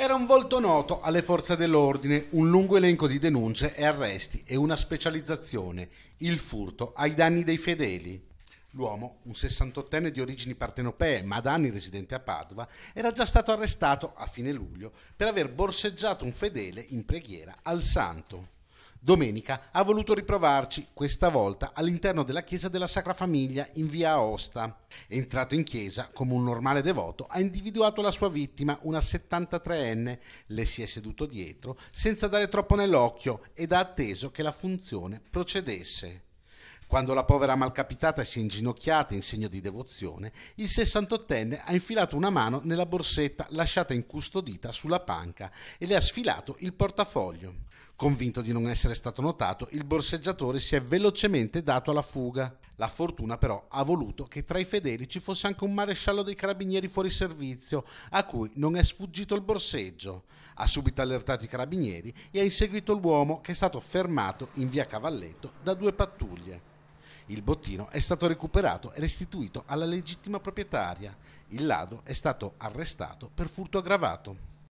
Era un volto noto alle forze dell'ordine, un lungo elenco di denunce e arresti e una specializzazione, il furto ai danni dei fedeli. L'uomo, un 68enne di origini partenopee, ma da anni residente a Padova, era già stato arrestato a fine luglio per aver borseggiato un fedele in preghiera al santo. Domenica ha voluto riprovarci, questa volta all'interno della chiesa della Sacra Famiglia in via Aosta. Entrato in chiesa, come un normale devoto, ha individuato la sua vittima, una 73enne, le si è seduto dietro, senza dare troppo nell'occhio ed ha atteso che la funzione procedesse. Quando la povera malcapitata si è inginocchiata in segno di devozione, il 68enne ha infilato una mano nella borsetta lasciata incustodita sulla panca e le ha sfilato il portafoglio. Convinto di non essere stato notato, il borseggiatore si è velocemente dato alla fuga. La fortuna però ha voluto che tra i fedeli ci fosse anche un maresciallo dei carabinieri fuori servizio, a cui non è sfuggito il borseggio. Ha subito allertato i carabinieri e ha inseguito l'uomo che è stato fermato in via Cavalletto da due pattuglie. Il bottino è stato recuperato e restituito alla legittima proprietaria. Il ladro è stato arrestato per furto aggravato.